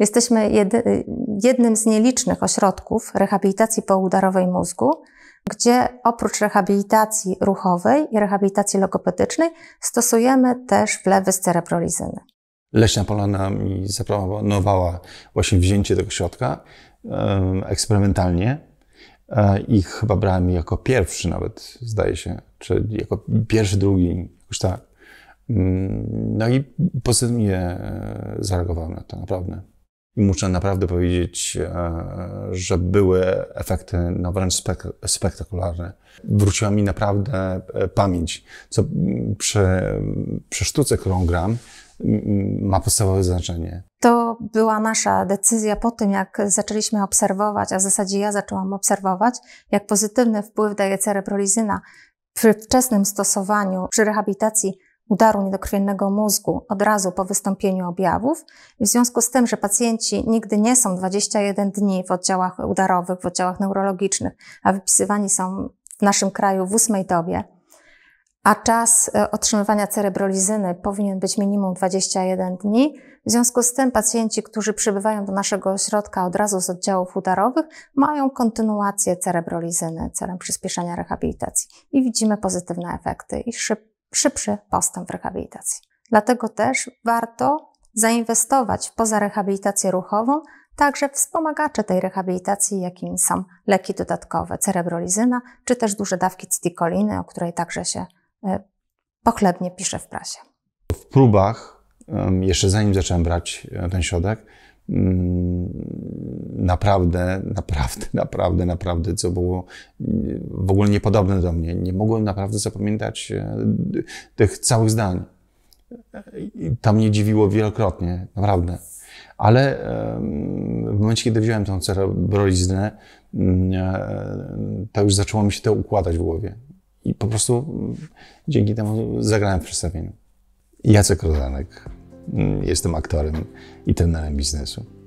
Jesteśmy jedy, jednym z nielicznych ośrodków rehabilitacji poudarowej mózgu, gdzie oprócz rehabilitacji ruchowej i rehabilitacji logopedycznej stosujemy też wlewy z cerebrolizyny. Leśna Polana mi zaproponowała właśnie wzięcie tego środka eksperymentalnie e, i chyba brałem jako pierwszy nawet, zdaje się, czy jako pierwszy, drugi, jakoś tak. Mm, no i pozytywnie e, zareagowałem na to, naprawdę. I muszę naprawdę powiedzieć, e, że były efekty no wręcz spek spektakularne. Wróciła mi naprawdę e, pamięć, co przy, przy sztuce, którą gram, ma podstawowe znaczenie. To była nasza decyzja po tym, jak zaczęliśmy obserwować, a w zasadzie ja zaczęłam obserwować, jak pozytywny wpływ daje cerebrolizyna przy wczesnym stosowaniu, przy rehabilitacji udaru niedokrwiennego mózgu od razu po wystąpieniu objawów. W związku z tym, że pacjenci nigdy nie są 21 dni w oddziałach udarowych, w oddziałach neurologicznych, a wypisywani są w naszym kraju w ósmej dobie, a czas e, otrzymywania cerebrolizyny powinien być minimum 21 dni. W związku z tym pacjenci, którzy przybywają do naszego ośrodka od razu z oddziałów udarowych, mają kontynuację cerebrolizyny celem przyspieszenia rehabilitacji i widzimy pozytywne efekty i szybko szybszy postęp w rehabilitacji. Dlatego też warto zainwestować w rehabilitację ruchową, także wspomagacze tej rehabilitacji, jakimi są leki dodatkowe, cerebrolizyna, czy też duże dawki citikoliny, o której także się e, pochlebnie pisze w prasie. W próbach, jeszcze zanim zacząłem brać e, ten środek, mm, naprawdę, naprawdę, naprawdę, naprawdę, co było w ogóle niepodobne do mnie. Nie mogłem naprawdę zapamiętać e, tych całych zdań. to mnie dziwiło wielokrotnie, naprawdę. Ale w momencie, kiedy wziąłem tą cerebroliznę, mm, e, to już zaczęło mi się to układać w głowie. I po prostu dzięki temu zagrałem w przedstawieniu. Jacek Rozanek. Mm, jestem aktorem i trenerem biznesu.